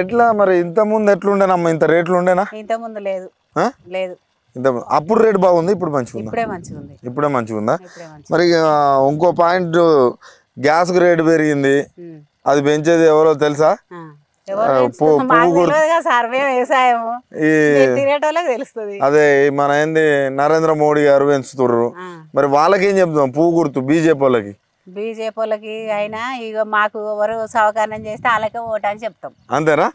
ఎట్లా మరి ఇంత ముందు ఎట్లుండేనమ్మా ఇంత రేట్లు ఉండేనా ఇంత ముందు లేదు లేదు అప్పుడు రేట్ బాగుంది ఇప్పుడు మంచిగా ఇప్పుడే మంచిగా మరి ఇంకో పాయింట్ గ్యాస్ రేటు పెరిగింది అది పెంచేది ఎవరో తెలుసా అదే మన ఏంది నరేంద్ర మోడీ గారు పెంచుతుర్రు మరి వాళ్ళకేం చెప్తాం పువ్వు గుర్తు బీజేపీ వాళ్ళకి బీజేపీ అయినా ఇక మాకు ఎవరు సహకారం చేస్తే అలాగే అని చెప్తాం అంతేనా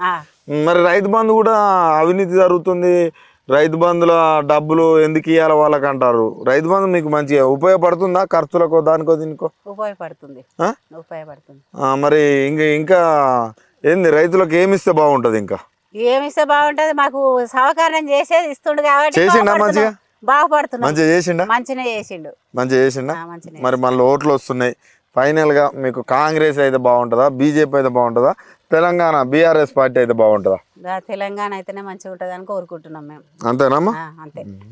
మరి రైతు బంధు కూడా అవినీతి జరుగుతుంది రైతు బంధుల డబ్బులు ఎందుకు ఇవ్వాలి వాళ్ళకి అంటారు రైతు బంధు మీకు మంచిగా ఉపయోగపడుతుందా ఖర్చులకు దానికో దీనికో ఉపయోగపడుతుంది ఉపయోగపడుతుంది మరి ఇంకా ఇంకా ఏంది రైతులకు ఏమి ఇస్తే బాగుంటుంది ఇంకా ఏమి ఇస్తే బాగుంటుంది మాకు సహకారం చేసేది ఇస్తుండు కాబట్టి మంచిగా మంచిగా మంచిగా చేసిండు మంచిగా మరి మళ్ళీ ఓట్లు వస్తున్నాయి ఫైనల్ గా మీకు కాంగ్రెస్ అయితే బాగుంటుందా బీజేపీ అయితే బాగుంటుందా తెలంగాణ బీఆర్ఎస్ పార్టీ అయితే బాగుంటుందా తెలంగాణ అయితేనే మంచిగా ఉంటుంది అని కోరుకుంటున్నాం మేము అంతేనమ్మా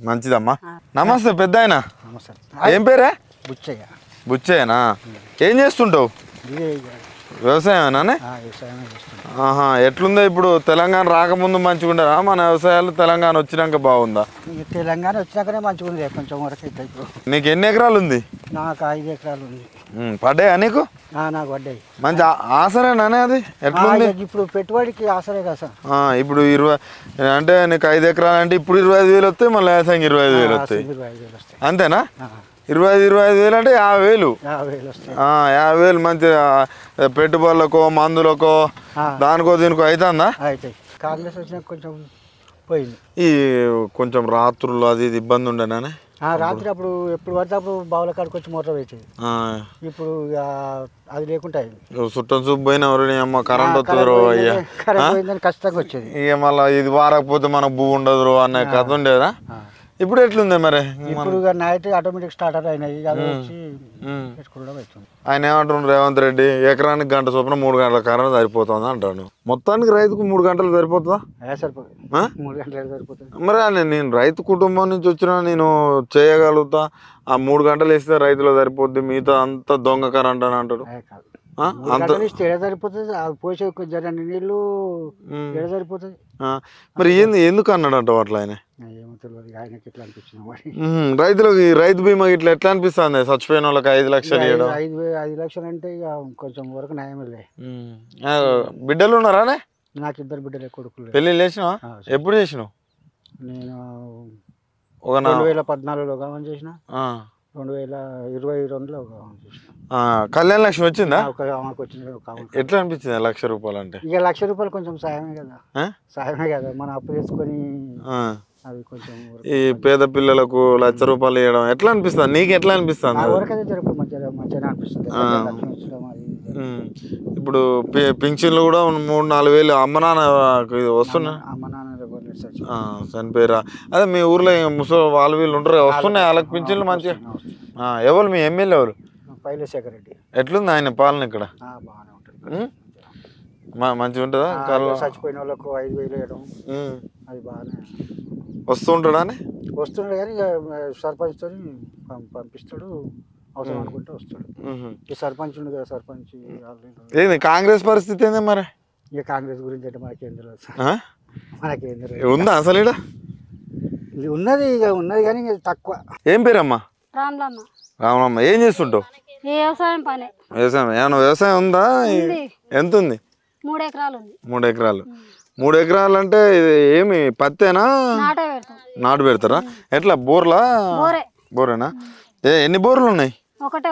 మంచిదమ్మా నమస్తే పెద్ద ఆయన ఏం పేరే బుచ్చయ్య బుచ్చయ్యనా ఏం చేస్తుంటావు వ్యవసాయమేనా ఆహా ఎట్లుందా ఇప్పుడు తెలంగాణ రాకముందు మంచిగా ఉండరా మన వ్యవసాయాలు తెలంగాణ వచ్చినాక బాగుందా తెలంగాణ వచ్చినాకనే మంచిగా కొంచెం వరకు ఇప్పుడు నీకు ఎన్ని ఎకరాలు ఉంది నాకు ఐదు ఎకరాలు ఉంది పడ్డాయా నీకు నాకు పడ్డాయి మంచి ఆసరేనా అది ఇప్పుడు పెట్టుబడికి ఆసరే కదా సార్ ఇప్పుడు ఇరవై అంటే నీకు ఐదు ఎకరాలు అంటే ఇప్పుడు ఇరవై ఐదు వేలు వస్తాయి మళ్ళీ వ్యవసాయం ఇరవై ఐదు వేలు వస్తాయి అంతేనా ఇరవై ఐదు ఇరవై ఐదు వేలు అంటే యాభై వేలు యాభై వేలు మంచి పెట్టుబడులకో మందులకో దానికో దీనికో అవుతుందా ఈ కొంచెం రాత్రులు అది ఇది ఇబ్బంది ఉండే రాత్రి అప్పుడు ఎప్పుడు పడితే అప్పుడు బావుల కాడికి వచ్చి మోటార్ పెట్టేది ఇప్పుడు అది లేకుండా చుట్టం చూపు పోయిన అమ్మ కరెంట్ వస్తుంది ఖచ్చితంగా వచ్చేది ఇక మళ్ళీ ఇది వారకపోతే మనకు భూ ఉండదు అనే కథ ఉండేదా ఇప్పుడు ఎట్లుంది మరి ఇప్పుడు నైట్ ఆటోమేటిక్ స్టార్టర్ అయినాయి అది వచ్చి ఆయన ఏమంటున్నాడు రేవంత్ రెడ్డి ఎకరానికి గంట చొప్పున మూడు గంటల కారణం సరిపోతుంది అంటాను మొత్తానికి రైతుకు మూడు గంటలు సరిపోతుందా సరిపోతుంది మరి నేను రైతు కుటుంబం నుంచి వచ్చిన నేను చేయగలుగుతా ఆ మూడు గంటలు వేస్తే రైతులు సరిపోద్ది మిగతా అంతా దొంగ కరెంట్ అని అంటాడు పోసే నీళ్ళు సరిపోతుంది మరి ఎందుకు అన్నాడు అంట అట్లా ఆయన తెలియదు ఆయనకి ఎట్లా అనిపించింది మరి రైతులకు రైతు బీమా ఇట్లా ఎట్లా అనిపిస్తుంది చచ్చిపోయిన వాళ్ళకి ఐదు లక్షలు ఇవ్వడం ఐదు ఐదు లక్షలు అంటే ఇక కొంచెం వరకు నయమేలే బిడ్డలు ఉన్నారానే నాకు ఇద్దరు బిడ్డలు కొడుకులు పెళ్లి చేసినావా ఎప్పుడు చేసినావు నేను ఒక రెండు వేల పద్నాలుగులో గమని చేసిన రెండు వేల ఇరవై రెండులో కళ్యాణ లక్ష్మి వచ్చిందా ఎట్లా అనిపించింది లక్ష రూపాయలు అంటే ఇక లక్ష రూపాయలు కొంచెం సాయమే కదా సాయమే కదా మనం అప్పు చేసుకొని ఈ పేద పిల్లలకు లక్ష రూపాయలు ఇవ్వడం ఎట్లా అనిపిస్తుంది నీకు ఎట్లా అనిపిస్తుంది ఇప్పుడు పింఛన్లు కూడా మూడు నాలుగు వేలు అమ్మ నాన్న వస్తున్నా చనిపోయారా అదే మీ ఊర్లో ముసలి వాళ్ళు వీళ్ళు ఉంటారు వస్తున్నాయి వాళ్ళకి పింఛన్లు మంచిగా ఎవరు మీ ఎమ్మెల్యే ఎవరు ఎట్లుంది ఆయన పాలన ఇక్కడ మంచిగా ఉంటుందా చచ్చిపోయిన వాళ్ళకు ఐదు వేలు వేయడం అది బాగానే వస్తుండడానే వస్తుండే కానీ ఇక సర్పంచ్ తోని పంపిస్తాడు అవసరం అనుకుంటే వస్తాడు సర్పంచ్ ఉండు కదా సర్పంచ్ కాంగ్రెస్ పరిస్థితి ఏంది మరి ఇక కాంగ్రెస్ గురించి అంటే మనకేం తెలియదు సార్ ఆ? మనకేం తెలియదు ఉందా అసలు ఈడ ఇది ఉన్నది ఇక ఉన్నది కానీ ఇక తక్కువ ఏం పేరమ్మా రామ్లమ్మ ఏం చేస్తుంటావు ఈ వ్యవసాయం పని వ్యవసాయం ఏమన్నా వ్యవసాయం ఉందా ఎంత ఉంది మూడు ఎకరాలు మూడు ఎకరాలు మూడు ఎకరాలు అంటే ఏమి పత్తేనా నాటు పెడతారా ఎట్లా బోర్లా బోరేనా ఎన్ని బోర్లు ఉన్నాయి ఒకటే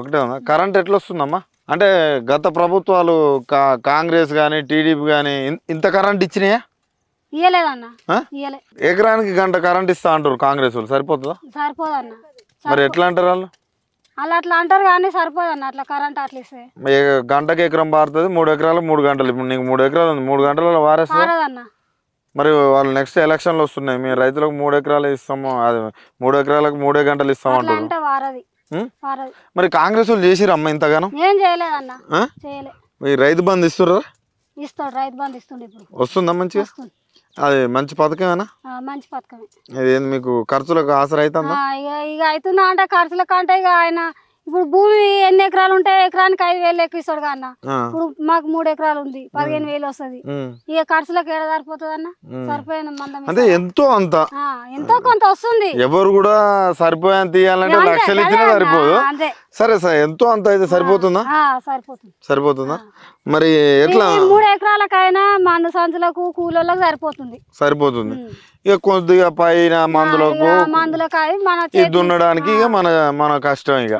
ఒకటే ఉందా కరెంట్ ఎట్లా వస్తుందమ్మా అంటే గత ప్రభుత్వాలు కాంగ్రెస్ కానీ టీడీపీ కానీ ఇంత కరెంట్ ఇచ్చినాయా ఎకరానికి గంట కరెంట్ ఇస్తా అంటారు కాంగ్రెస్ వాళ్ళు సరిపోతుందా సరిపోదన్న మరి ఎట్లా అంటారు వాళ్ళు అలా అట్లా అంటారు కానీ సరిపోదు అన్న అట్లా కరెంట్ అట్లా గంటకి ఎకరం పారుతుంది మూడు ఎకరాలు మూడు గంటలు ఇప్పుడు నీకు మూడు ఎకరాలు ఉంది మూడు గంటలలో వారేస్తుంది మరి వాళ్ళు నెక్స్ట్ ఎలక్షన్లు వస్తున్నాయి మేము రైతులకు మూడు ఎకరాలు ఇస్తాము అది మూడు ఎకరాలకు మూడే గంటలు ఇస్తామంటారు మరి కాంగ్రెస్ వాళ్ళు చేసిరు ఇంతగానో ఏం చేయలేదన్న రైతు బంద్ ఇస్తుర్రా ఇస్తాడు రైతు బంద్ ఇస్తుంది ఇప్పుడు వస్తుందా మంచిగా అది మంచి పథకమేనా మంచి మీకు ఖర్చులకు ఆసరా అవుతుందా ఇక అవుతుందా అంటే ఖర్చులకు అంటే ఇక ఆయన ఇప్పుడు భూమి ఎన్ని ఎకరాలు ఉంటాయి ఎకరానికి ఐదు వేలు ఎక్కువ ఇస్తాడు అన్న ఇప్పుడు మాకు మూడు ఎకరాలు ఉంది పదిహేను వేలు వస్తుంది ఇక ఖర్చులకు ఏడ సరిపోతుంది అన్న సరిపోయిన ఎంతో అంత ఎంతో కొంత వస్తుంది ఎవరు కూడా సరిపోయేంత తీయాలంటే లక్షలు ఇచ్చినా సరిపోదు సరే సార్ ఎంతో అంత అయితే సరిపోతుందా సరిపోతుందా మరి ఎట్లా మూడు ఎకరాలకైనా మందు సంచులకు కూలోళ్ళకి సరిపోతుంది సరిపోతుంది ఇక కొద్దిగా పైన మందులకు మందులకు దున్నడానికి ఇక మన మన కష్టం ఇక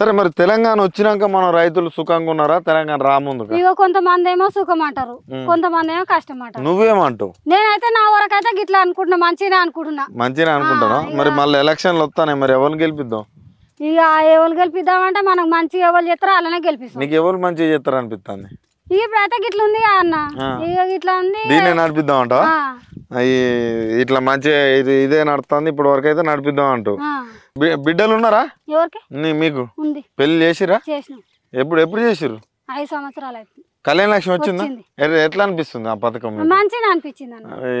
సరే మరి తెలంగాణ వచ్చినాక మన రైతులు సుఖంగా ఉన్నారా తెలంగాణ రాముందు ఇక కొంతమంది ఏమో సుఖం అంటారు కొంతమంది ఏమో కష్టం అంటారు నువ్వేమంటావు నేనైతే నా వరకు అయితే గిట్లా అనుకుంటున్నా మంచిగా అనుకుంటున్నా మంచిగా అనుకుంటున్నా మరి మళ్ళీ ఎలక్షన్లు వస్తానే మరి ఎవరిని గెలిపిద్దాం ఇక ఎవరు గెలిపిద్దామంటే మనకు మంచి ఎవరు చేస్తారో అలానే గెలిపిస్తాం నీకు ఎవరు మంచిగా చేస్తారు అనిపిస్తుంది ఇక ప్రతి ఇట్లా ఉంది అన్న ఇక ఇట్లా ఉంది దీన్నే నడిపిద్దాం అంట ఇట్లా మంచి ఇదే నడుతుంది ఇప్పుడు వరకు అయితే నడిపిద్దాం అంటూ బిడ్డలు ఉన్నారా ఎవరికి మీకు పెళ్లి చేసిరా ఎప్పుడు ఎప్పుడు చేసిరు ఐదు సంవత్సరాలు అయితే కళ్యాణ లక్ష్మి వచ్చిందా ఎట్లా అనిపిస్తుంది ఆ పథకం మంచిగా అనిపించింది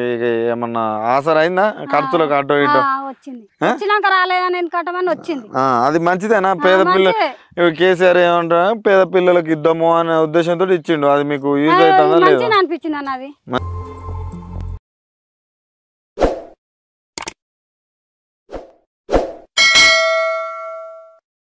ఏమన్నా ఆసర అయిందా ఖర్చులకు అటో ఇటో వచ్చింది వచ్చినాక రాలేదని వచ్చింది అది మంచిదేనా పేద పిల్లలు కేసీఆర్ ఏమంటా పేద పిల్లలకు ఇద్దాము అనే ఉద్దేశంతో ఇచ్చిండు అది మీకు యూజ్ అవుతుందా లేదా అనిపించింది అన్నది